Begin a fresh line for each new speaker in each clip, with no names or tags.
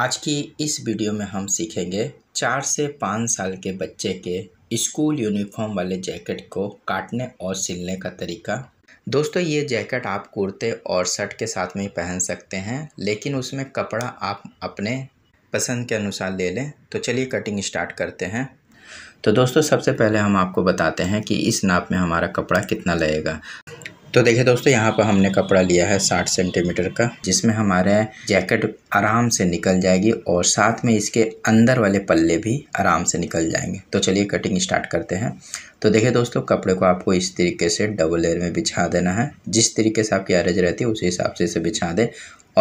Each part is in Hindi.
आज की इस वीडियो में हम सीखेंगे चार से पाँच साल के बच्चे के स्कूल यूनिफॉर्म वाले जैकेट को काटने और सिलने का तरीका दोस्तों ये जैकेट आप कुर्ते और शर्ट के साथ में पहन सकते हैं लेकिन उसमें कपड़ा आप अपने पसंद के अनुसार ले लें तो चलिए कटिंग स्टार्ट करते हैं तो दोस्तों सबसे पहले हम आपको बताते हैं कि इस नाप में हमारा कपड़ा कितना लगेगा तो देखिए दोस्तों यहाँ पर हमने कपड़ा लिया है 60 सेंटीमीटर का जिसमें हमारे जैकेट आराम से निकल जाएगी और साथ में इसके अंदर वाले पल्ले भी आराम से निकल जाएंगे तो चलिए कटिंग स्टार्ट करते हैं तो देखिए दोस्तों कपड़े को आपको इस तरीके से डबल लेयर में बिछा देना है जिस तरीके से आपकी अरेज रहती है उसी हिसाब से इसे बिछा दें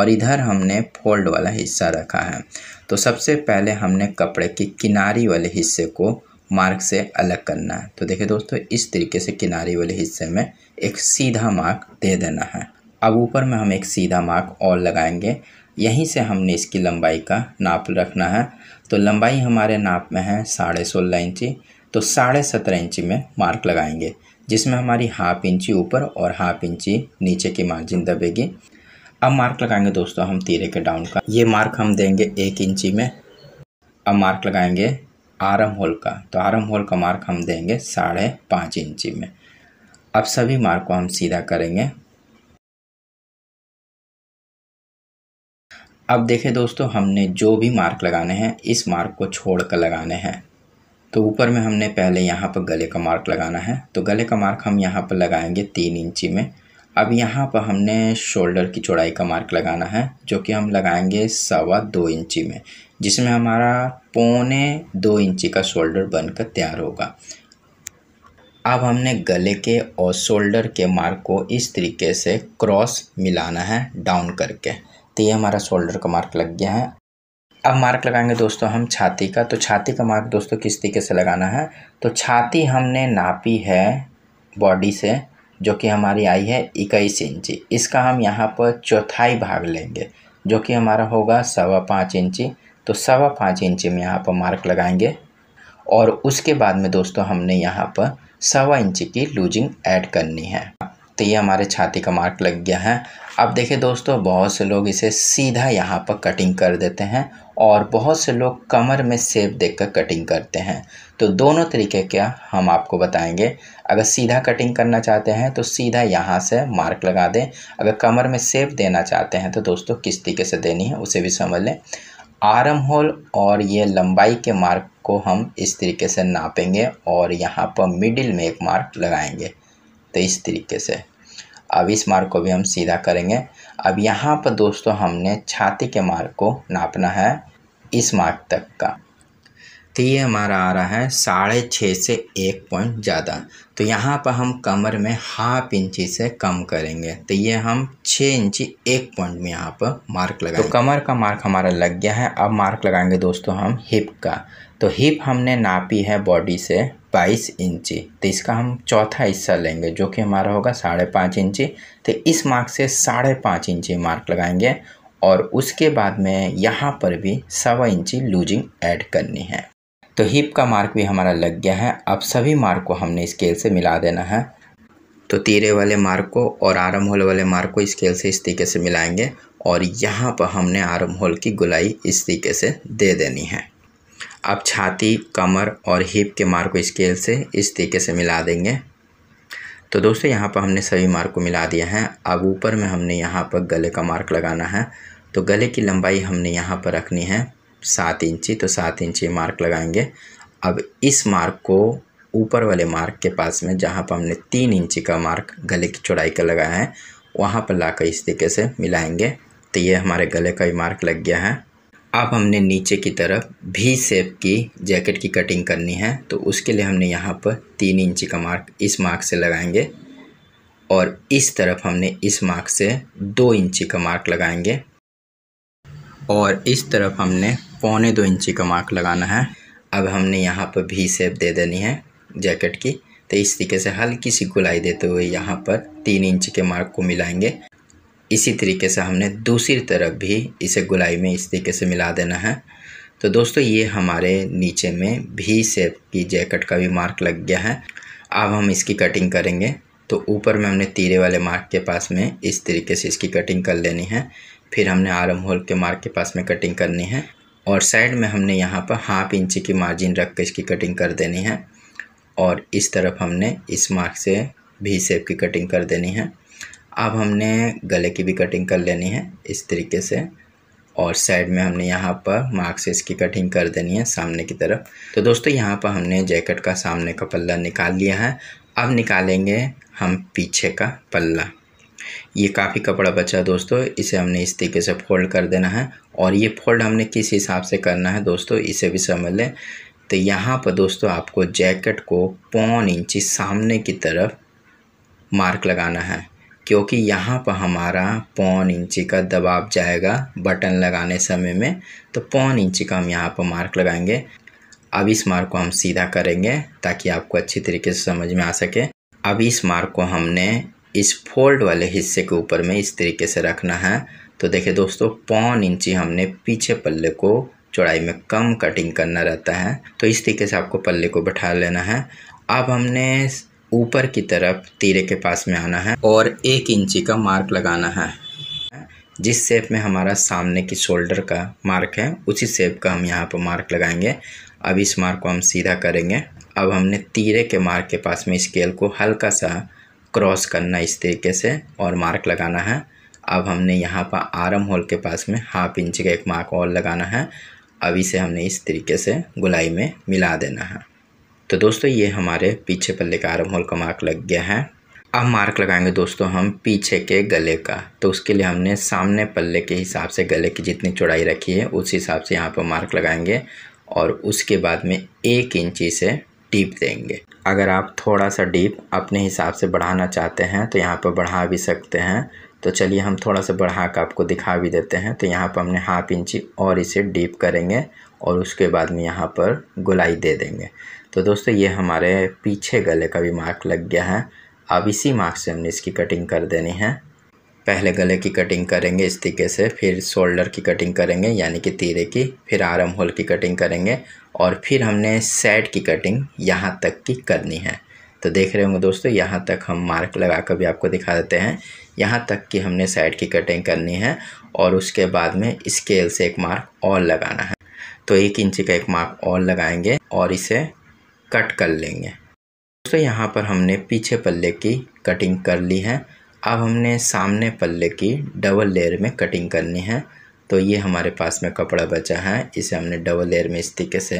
और इधर हमने फोल्ड वाला हिस्सा रखा है तो सबसे पहले हमने कपड़े के किनारी वाले हिस्से को मार्क से अलग करना है तो देखिए दोस्तों इस तरीके से किनारी वाले हिस्से में एक सीधा मार्क दे देना है अब ऊपर में हम एक सीधा मार्क और लगाएंगे यहीं से हमने इसकी लंबाई का नाप रखना है तो लंबाई हमारे नाप में है साढ़े सोलह इंची तो साढ़े सत्रह इंची में मार्क लगाएंगे जिसमें हमारी हाफ इंची ऊपर और हाफ इंची नीचे की मार्जिन दबेगी अब मार्क लगाएंगे दोस्तों हम तीरे के डाउन का ये मार्क हम देंगे एक इंची में अब मार्क लगाएंगे आरम होल का तो आरम होल का
मार्क हम देंगे साढ़े पाँच इंची में अब सभी मार्ग को हम सीधा करेंगे अब देखें दोस्तों हमने जो भी मार्क लगाने हैं इस मार्क को छोड़ कर लगाने हैं तो ऊपर में हमने
पहले यहाँ पर गले का मार्क लगाना है तो गले का मार्क हम यहाँ पर लगाएंगे तीन इंची में अब यहाँ पर हमने शोल्डर की चौड़ाई का मार्क लगाना है जो कि हम लगाएंगे सवा दो इंची में जिसमें हमारा पौने दो इंची का शोल्डर बनकर तैयार होगा अब हमने गले के और शोल्डर के मार्क को इस तरीके से क्रॉस मिलाना है डाउन करके तो ये हमारा शोल्डर का मार्क लग गया है अब मार्क लगाएंगे दोस्तों हम छाती का तो छाती का मार्क दोस्तों किस तरीके से लगाना है तो छाती हमने नापी है बॉडी से जो कि हमारी आई है इक्कीस इंची इसका हम यहाँ पर चौथाई भाग लेंगे जो कि हमारा होगा सवा पाँच इंची तो सवा पाँच इंची में यहाँ पर मार्क लगाएंगे और उसके बाद में दोस्तों हमने यहाँ पर सवा इंच की लूजिंग ऐड करनी है तो ये हमारे छाती का मार्क लग गया है अब देखिए दोस्तों बहुत से लोग इसे सीधा यहाँ पर कटिंग कर देते हैं और बहुत से लोग कमर में देख देखकर कटिंग करते हैं तो दोनों तरीके क्या हम आपको बताएंगे अगर सीधा कटिंग करना चाहते हैं तो सीधा यहाँ से मार्क लगा दें अगर कमर में सेब देना चाहते हैं तो दोस्तों किस तरीके से देनी है उसे भी समझ लें आर्म होल और ये लंबाई के मार्क को हम इस तरीके से नापेंगे और यहाँ पर मिडिल में एक मार्क लगाएंगे तो इस तरीके से अब इस मार्क को भी हम सीधा करेंगे अब यहाँ पर दोस्तों हमने छाती के मार्क को नापना है इस मार्क तक का तो ये हमारा आ रहा है साढ़े छः से एक पॉइंट ज़्यादा तो यहाँ पर हम कमर में हाफ इंची से कम करेंगे तो ये हम छः इंची एक पॉइंट में यहाँ पर मार्क तो लगाएंगे तो कमर का मार्क हमारा लग गया है अब मार्क लगाएंगे दोस्तों हम हिप का तो हिप हमने नापी है बॉडी से बाईस इंची तो इसका हम चौथा हिस्सा लेंगे जो कि हमारा होगा साढ़े पाँच इंची तो इस मार्क से साढ़े पाँच इंची मार्क लगाएंगे और उसके बाद में यहाँ पर भी सवा इंची लूजिंग ऐड करनी है तो हिप का मार्क भी हमारा लग गया है अब सभी मार्क को हमने स्केल से मिला देना है तो तीरे वाले मार्क को और आरम होल वाले मार्क को स्केल से इस तरीके से मिलाएंगे और यहाँ पर हमने आरम होल की गुलाई इस तरीके से दे देनी है आप छाती कमर और हिप के मार्क को स्केल से इस तरीके से मिला देंगे तो दोस्तों यहाँ पर हमने सभी मार्क को मिला दिया है अब ऊपर में हमने यहाँ पर गले का मार्क लगाना है तो गले की लंबाई हमने यहाँ पर रखनी है सात इंची तो सात इंची मार्क लगाएंगे अब इस मार्क को ऊपर वाले मार्क के पास में जहाँ पर हमने तीन इंची का मार्क गले की चौड़ाई का लगाया है वहाँ पर ला इस तरीके से मिलाएंगे तो ये हमारे गले का ही मार्क लग गया है अब हमने नीचे की तरफ भी सेप की जैकेट की कटिंग करनी है तो उसके लिए हमने यहाँ पर तीन इंची का मार्क इस मार्क से लगाएंगे और इस तरफ हमने इस मार्क से दो इंची का मार्क लगाएंगे और इस तरफ हमने पौने दो इंची का मार्क लगाना है अब हमने यहाँ पर भी सेप दे देनी है जैकेट की तो इस तरीके से हल्की सी गुलाई देते हुए यहाँ पर तीन इंच के मार्क को मिलाएंगे इसी तरीके से हमने दूसरी तरफ भी इसे गुलाई में इस तरीके से मिला देना है तो दोस्तों ये हमारे नीचे में भी सेप की जैकेट का भी मार्क लग गया है अब हम इसकी कटिंग करेंगे तो ऊपर में हमने तीरे वाले मार्क के पास में इस तरीके से इसकी कटिंग कर लेनी है फिर हमने आरम होल के मार्क के पास में कटिंग करनी है और साइड में हमने यहाँ पर हाफ इंची की मार्जिन रख कर इसकी कटिंग कर देनी है और इस तरफ हमने इस मार्क से भी सेप की कटिंग कर देनी है अब हमने गले की भी कटिंग कर लेनी है इस तरीके से और साइड में हमने यहाँ पर मार्क्सेस की कटिंग कर देनी है सामने की तरफ तो दोस्तों यहाँ पर हमने जैकेट का सामने का पल्ला निकाल लिया है अब निकालेंगे हम पीछे का पल्ला ये काफ़ी कपड़ा बचा दोस्तों इसे हमने इस तरीके से फोल्ड कर देना है और ये फोल्ड हमने किस हिसाब से करना है दोस्तों इसे भी समझ लें तो यहाँ पर दोस्तों आपको जैकेट को पौन इंची सामने की तरफ मार्क लगाना है क्योंकि यहाँ पर हमारा पौन इंची का दबाव जाएगा बटन लगाने समय में तो पौन इंची का हम यहाँ पर मार्क लगाएंगे अब इस मार्क को हम सीधा करेंगे ताकि आपको अच्छी तरीके से समझ में आ सके अब इस मार्क को हमने इस फोल्ड वाले हिस्से के ऊपर में इस तरीके से रखना है तो देखिए दोस्तों पौन इंची हमने पीछे पल्ले को चौड़ाई में कम कटिंग करना रहता है तो इस तरीके से आपको पल्ले को बैठा लेना है अब हमने ऊपर की तरफ तीरे के पास में आना है और एक इंची का मार्क लगाना है जिस शेप में हमारा सामने की शोल्डर का मार्क है उसी शेप का हम यहाँ पर मार्क लगाएंगे अब इस मार्क को हम सीधा करेंगे अब हमने तीरे के मार्क के पास में स्केल को हल्का सा क्रॉस करना इस तरीके से और मार्क लगाना है अब हमने यहाँ पर आरम होल के पास में हाफ इंच का एक मार्क और लगाना है अब इसे हमने इस तरीके से गुलाई में मिला देना है तो दोस्तों ये हमारे पीछे पल्ले का आरम होल का मार्क लग गया है अब मार्क लगाएंगे दोस्तों हम पीछे के गले का तो उसके लिए हमने सामने पल्ले के हिसाब से गले की जितनी चौड़ाई रखी है उस हिसाब से यहाँ पर मार्क लगाएंगे और उसके बाद में एक इंची से डीप देंगे अगर आप थोड़ा सा डीप अपने हिसाब से बढ़ाना चाहते हैं तो यहाँ पर बढ़ा भी सकते हैं तो चलिए हम थोड़ा सा बढ़ा कर आपको दिखा भी देते हैं तो यहाँ पर हमने हाफ इंची और इसे डीप करेंगे और उसके बाद में यहाँ पर गुलाई दे देंगे तो दोस्तों ये हमारे पीछे गले का भी मार्क लग गया है अब इसी मार्क से हमने इसकी कटिंग कर देनी है पहले गले की कटिंग करेंगे इस तरीके से फिर शोल्डर की कटिंग करेंगे यानी कि तीरे की फिर आरम होल की कटिंग करेंगे और फिर हमने सेट की कटिंग यहाँ तक की करनी है तो देख रहे होंगे दोस्तों यहाँ तक हम मार्क लगा कर भी आपको दिखा देते हैं यहाँ तक कि हमने साइड की कटिंग करनी है और उसके बाद में स्केल से एक मार्क और लगाना है तो एक इंची का एक मार्क और लगाएंगे और इसे कट कर लेंगे दोस्तों यहाँ पर हमने पीछे पल्ले की कटिंग कर ली है अब हमने सामने पल्ले की डबल लेयर में कटिंग करनी है तो ये हमारे पास में कपड़ा बचा है इसे हमने डबल लेयर में इस तरीके से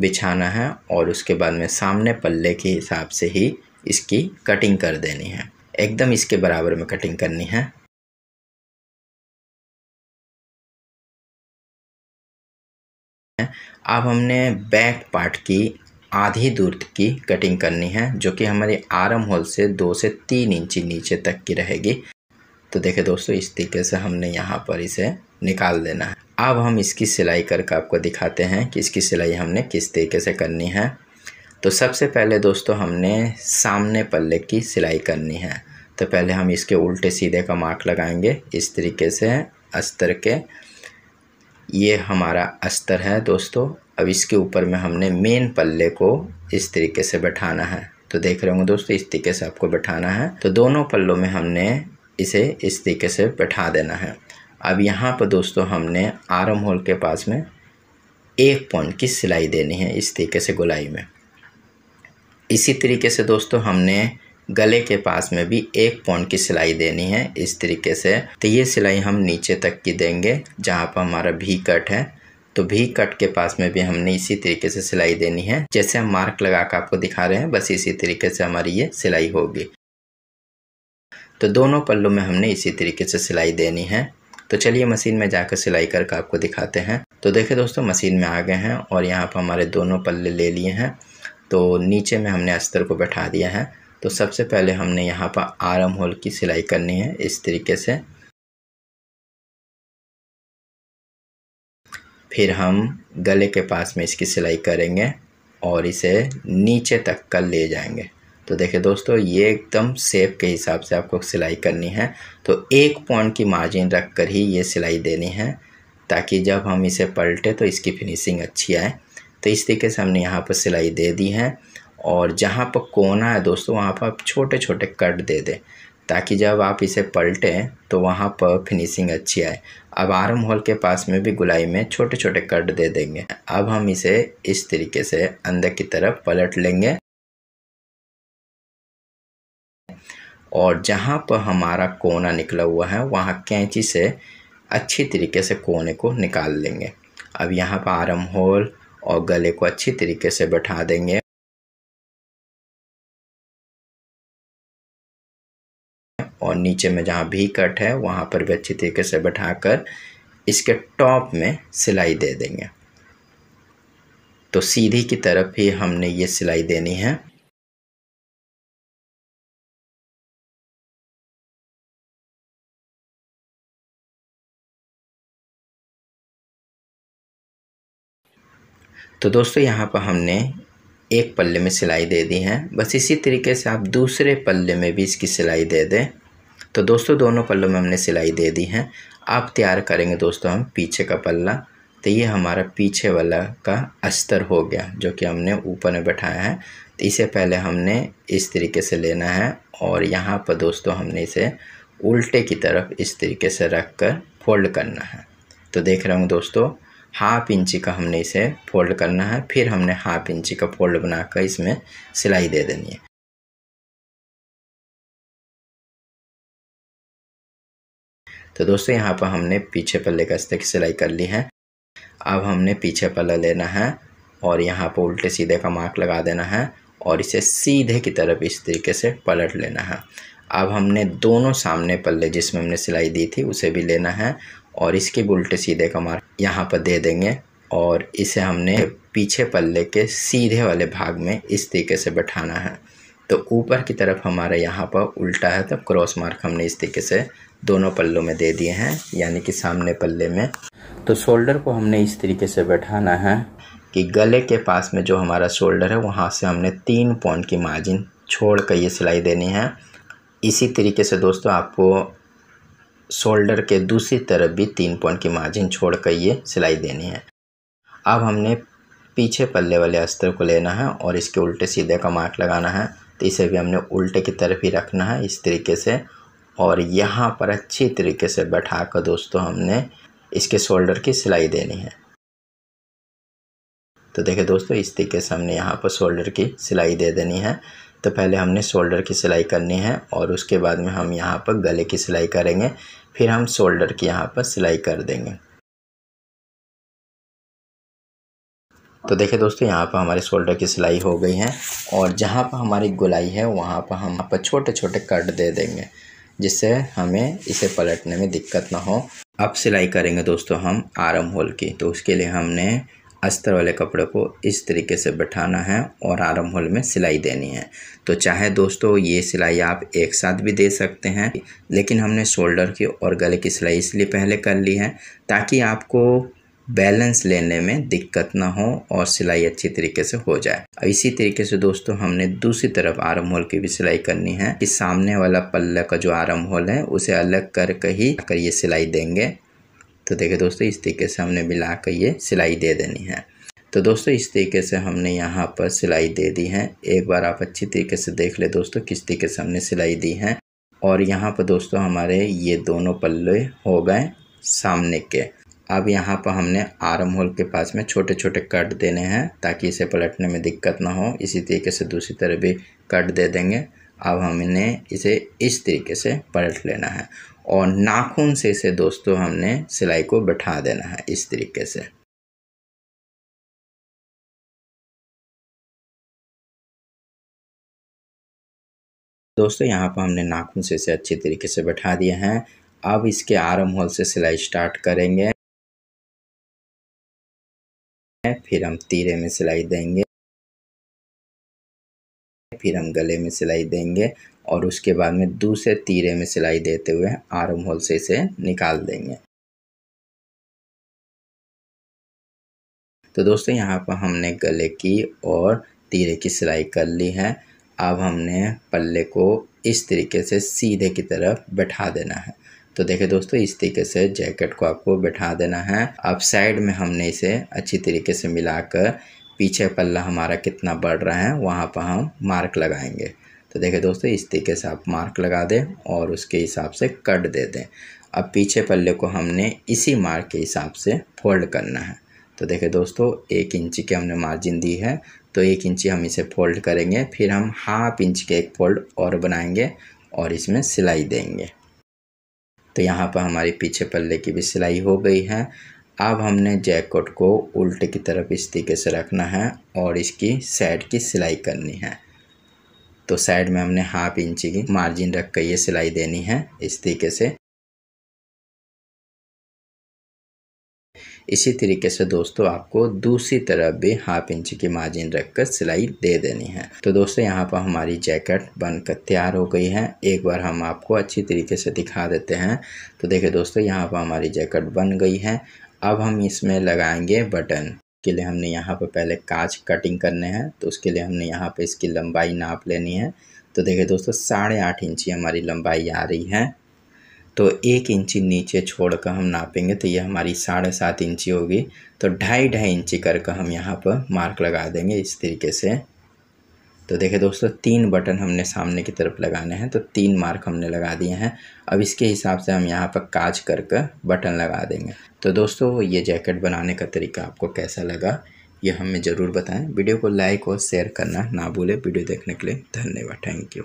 बिछाना है और उसके बाद में सामने
पल्ले के हिसाब से ही इसकी कटिंग कर देनी है एकदम इसके बराबर में कटिंग करनी है अब हमने बैक पार्ट की आधी दूर की
कटिंग करनी है जो कि हमारे आरम होल से दो से तीन इंची नीचे तक की रहेगी तो देखें दोस्तों इस तरीके से हमने यहाँ पर इसे निकाल देना है अब हम इसकी सिलाई करके आपको दिखाते हैं कि इसकी सिलाई हमने किस तरीके से करनी है तो सबसे पहले दोस्तों हमने सामने पल्ले की सिलाई करनी है तो पहले हम इसके उल्टे सीधे का मार्क लगाएंगे इस तरीके से अस्तर के ये हमारा अस्तर है दोस्तों अब इसके ऊपर में हमने मेन पल्ले को इस तरीके से बैठाना है तो देख रहे होंगे दोस्तों इस तरीके से आपको बैठाना है तो दोनों पल्लों में हमने इसे इस तरीके से बैठा देना है अब यहाँ पर दोस्तों हमने आरम होल के पास में एक पॉइंट की सिलाई देनी है इस तरीके से गुलाई में इसी तरीके से दोस्तों हमने गले के पास में भी एक पॉइंट की सिलाई देनी है इस तरीके से तो ये सिलाई हम नीचे तक की देंगे जहाँ पर हमारा भी कट है तो भी कट के पास में भी हमने इसी तरीके से सिलाई देनी है जैसे हम मार्क लगा कर आपको दिखा रहे हैं बस इसी तरीके से हमारी ये सिलाई होगी तो दोनों पल्लों में हमने इसी तरीके से सिलाई देनी है तो चलिए मशीन में जाकर सिलाई करके आपको दिखाते हैं तो देखिए दोस्तों मशीन में आ गए हैं और यहाँ पर हमारे दोनों पल्ले ले लिए हैं तो नीचे
में हमने अस्तर को बैठा दिया है तो सबसे पहले हमने यहाँ पर आर्म होल की सिलाई करनी है इस तरीके से फिर हम गले के पास में इसकी सिलाई करेंगे और इसे नीचे
तक कर ले जाएंगे तो देखिए दोस्तों ये एकदम सेफ के हिसाब से आपको सिलाई करनी है तो एक पॉइंट की मार्जिन रख कर ही ये सिलाई देनी है ताकि जब हम इसे पलटे तो इसकी फिनिशिंग अच्छी आए तो इस तरीके से हमने यहाँ पर सिलाई दे दी है और जहाँ पर कोना है दोस्तों वहाँ पर आप छोटे छोटे कट दे दें ताकि जब आप इसे पलटें तो वहाँ पर फिनिशिंग अच्छी आए अब आर्म होल के पास में भी गुलाई में छोटे
छोटे कट दे देंगे अब हम इसे इस तरीके से अंदर की तरफ पलट लेंगे और जहाँ पर हमारा कोना निकला हुआ है वहाँ कैंची से अच्छी तरीके से कोने को निकाल लेंगे
अब यहाँ पर आर्म होल और गले को अच्छी तरीके से बैठा देंगे नीचे में जहाँ भी कट है वहाँ पर भी अच्छी तरीके से बैठा कर इसके टॉप में सिलाई दे देंगे तो सीधी की तरफ ही हमने ये सिलाई देनी है तो दोस्तों यहाँ पर हमने एक पल्ले में सिलाई दे
दी है बस इसी तरीके से आप दूसरे पल्ले में भी इसकी सिलाई दे दें तो दोस्तों दोनों पल्लों में हमने सिलाई दे दी है आप तैयार करेंगे दोस्तों हम पीछे का पल्ला तो ये हमारा पीछे वाला का अस्तर हो गया जो कि हमने ऊपर में बैठाया है तो इसे पहले हमने इस तरीके से लेना है और यहाँ पर दोस्तों हमने इसे उल्टे की तरफ इस तरीके से रख कर फोल्ड करना है तो देख रहे हूँ दोस्तों
हाफ इंची का हमने इसे फोल्ड करना है फिर हमने हाफ इंची का फोल्ड बनाकर इसमें सिलाई दे देनी है तो दोस्तों यहाँ पर हमने पीछे पल्ले का इस तरह की सिलाई कर ली है
अब हमने पीछे पल्ला लेना है और यहाँ पर उल्टे सीधे का मार्क लगा देना है और इसे सीधे की तरफ इस तरीके से पलट लेना है अब हमने दोनों सामने पल्ले जिसमें हमने सिलाई दी थी उसे भी लेना है और इसके भी उल्टे सीधे का मार्क यहाँ पर दे देंगे और इसे हमने पीछे पल्ले के सीधे वाले भाग में इस तरीके से बैठाना है तो ऊपर की तरफ हमारे यहाँ पर उल्टा है तब क्रॉस मार्क हमने इस तरीके से दोनों पल्लों में दे दिए हैं यानी कि सामने पल्ले में तो शोल्डर को हमने इस तरीके से बैठाना है कि गले के पास में जो हमारा शोल्डर है वहाँ से हमने तीन पॉइंट की मार्जिन छोड़ कर ये सिलाई देनी है इसी तरीके से दोस्तों आपको शोल्डर के दूसरी तरफ भी तीन पॉइंट की मार्जिन छोड़ कर ये सिलाई देनी है अब हमने पीछे पल्ले वाले अस्तर को लेना है और इसके उल्टे सीधे का मार्क लगाना है तो इसे भी हमने उल्टे की तरफ ही रखना है इस तरीके से और यहाँ पर अच्छी तरीके से बैठा कर दोस्तों हमने इसके शोल्डर की सिलाई देनी है तो देखिए दोस्तों इस तरीके से हमने यहाँ पर शोल्डर की सिलाई दे देनी है तो पहले हमने शोल्डर की सिलाई करनी है और उसके बाद में हम यहाँ पर गले की सिलाई
करेंगे फिर हम शोल्डर की यहाँ पर सिलाई कर देंगे तो देखिए दोस्तों यहाँ पर हमारे शोल्डर की सिलाई हो गई है और
जहाँ पर हमारी गुलाई है वहाँ पर हम यहाँ पर छोटे छोटे कट दे देंगे जिससे हमें इसे पलटने में दिक्कत ना हो अब सिलाई करेंगे दोस्तों हम आरम होल की तो उसके लिए हमने अस्तर वाले कपड़े को इस तरीके से बैठाना है और आरम होल में सिलाई देनी है तो चाहे दोस्तों ये सिलाई आप एक साथ भी दे सकते हैं लेकिन हमने शोल्डर की और गले की सिलाई इसलिए पहले कर ली है ताकि आपको बैलेंस लेने में दिक्कत ना हो और सिलाई अच्छी तरीके से हो जाए इसी तरीके से दोस्तों हमने दूसरी तरफ आरम होल की भी सिलाई करनी है कि सामने वाला पल्ला का जो आरम होल है उसे अलग करके ही कर ये सिलाई देंगे तो देखिए दोस्तों इस तरीके से हमने मिला कर ये सिलाई दे देनी है तो दोस्तों इस तरीके से हमने यहाँ पर सिलाई दे दी है एक बार आप अच्छी तरीके से देख ले दोस्तों किस तरीके से हमने सिलाई दी है और यहाँ पर दोस्तों हमारे ये दोनों पल्ले हो गए सामने के अब यहाँ पर हमने आर्म होल के पास में छोटे छोटे कट देने हैं ताकि इसे पलटने में दिक्कत ना हो इसी तरीके से दूसरी तरफ भी कट दे देंगे अब हमने इसे इस तरीके से पलट लेना है
और नाखून से इसे दोस्तों हमने सिलाई को बैठा देना है इस तरीके से दोस्तों यहाँ पर हमने नाखून से इसे अच्छी तरीके से बैठा दिया है अब इसके आर्म होल से सिलाई स्टार्ट करेंगे फिर हम तीरे में सिलाई देंगे
फिर हम गले में सिलाई देंगे और उसके बाद में दूसरे तीरे में सिलाई देते हुए आर्म होल से इसे निकाल देंगे तो दोस्तों यहाँ पर हमने गले की और तीरे की सिलाई कर ली
है अब हमने पल्ले को इस तरीके से सीधे की तरफ बैठा देना है तो देखे दोस्तों इस तरीके से जैकेट को आपको बैठा देना है अब साइड में हमने इसे अच्छी तरीके से मिलाकर पीछे पल्ला हमारा कितना बढ़ रहा है वहाँ पर हम मार्क लगाएंगे तो देखे दोस्तों इस तरीके से आप मार्क लगा दें और उसके हिसाब से कट दे दें अब पीछे पल्ले को हमने इसी मार्क के हिसाब से फोल्ड करना है तो देखे दोस्तों एक इंच की हमने मार्जिन दी है तो एक इंची हम इसे फोल्ड करेंगे फिर हम हाफ इंच के एक फोल्ड और बनाएंगे और इसमें सिलाई देंगे तो यहाँ पर हमारी पीछे पल्ले की भी सिलाई हो गई है अब हमने जैकेट को उल्टे की तरफ इस तरीके से रखना है और इसकी साइड की सिलाई करनी है
तो साइड में हमने हाफ इंची की मार्जिन रख कर ये सिलाई देनी है इस तरीके से इसी तरीके से दोस्तों आपको दूसरी तरफ भी हाफ इंच की मार्जिन रखकर सिलाई दे देनी है तो दोस्तों
यहाँ पर हमारी जैकेट बनकर तैयार हो गई है एक बार हम आपको अच्छी तरीके से दिखा देते हैं तो देखिए दोस्तों यहाँ पर हमारी जैकेट बन गई है अब हम इसमें लगाएंगे बटन के लिए हमने यहाँ पर पहले कांच कटिंग करने हैं तो उसके लिए हमने यहाँ पर इसकी लंबाई नाप लेनी है तो देखिए दोस्तों साढ़े आठ इंची हमारी लंबाई आ रही है तो एक इंची नीचे छोड़ कर हम नापेंगे तो ये हमारी साढ़े सात इंची होगी तो ढाई ढाई इंची करके हम यहाँ पर मार्क लगा देंगे इस तरीके से तो देखिए दोस्तों तीन बटन हमने सामने की तरफ लगाने हैं तो तीन मार्क हमने लगा दिए हैं अब इसके हिसाब से हम यहाँ पर काज करके कर बटन लगा देंगे तो दोस्तों ये जैकेट बनाने का तरीका
आपको कैसा लगा ये हमें ज़रूर बताएं वीडियो को लाइक और शेयर करना ना भूलें वीडियो देखने के लिए धन्यवाद थैंक यू